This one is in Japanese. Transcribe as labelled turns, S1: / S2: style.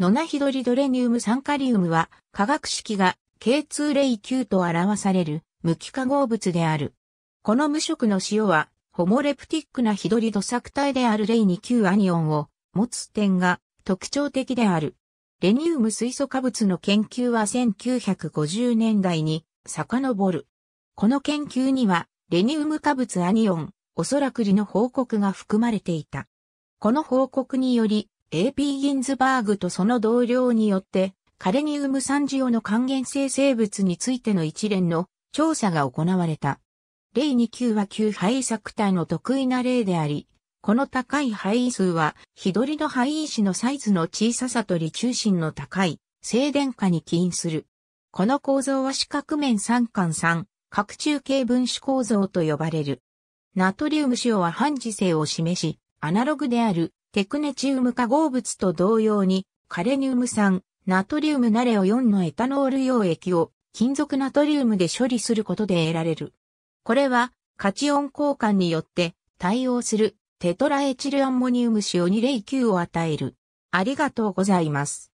S1: ノナヒドリドレニウム酸カリウムは、化学式が k 2イ9と表される無機化合物である。この無色の塩は、ホモレプティックなヒドリド作体であるレイニ9アニオンを持つ点が特徴的である。レニウム水素化物の研究は1950年代に遡る。この研究には、レニウム化物アニオン、おそらくリの報告が含まれていた。この報告により、AP ギンズバーグとその同僚によって、カレニウム酸ジオの還元性生物についての一連の調査が行われた。例2 9は旧肺作体の得意な例であり、この高い肺位数は、日取りの肺位子のサイズの小ささと離中心の高い、静電化に起因する。この構造は四角面三間三、角中系分子構造と呼ばれる。ナトリウム塩は半磁性を示し、アナログであるテクネチウム化合物と同様に、カレニウム酸、ナトリウムナレオ4のエタノール溶液を金属ナトリウムで処理することで得られる。これは、カチオン交換によって対応するテトラエチルアンモニウム塩209を与える。ありがとうご
S2: ざいます。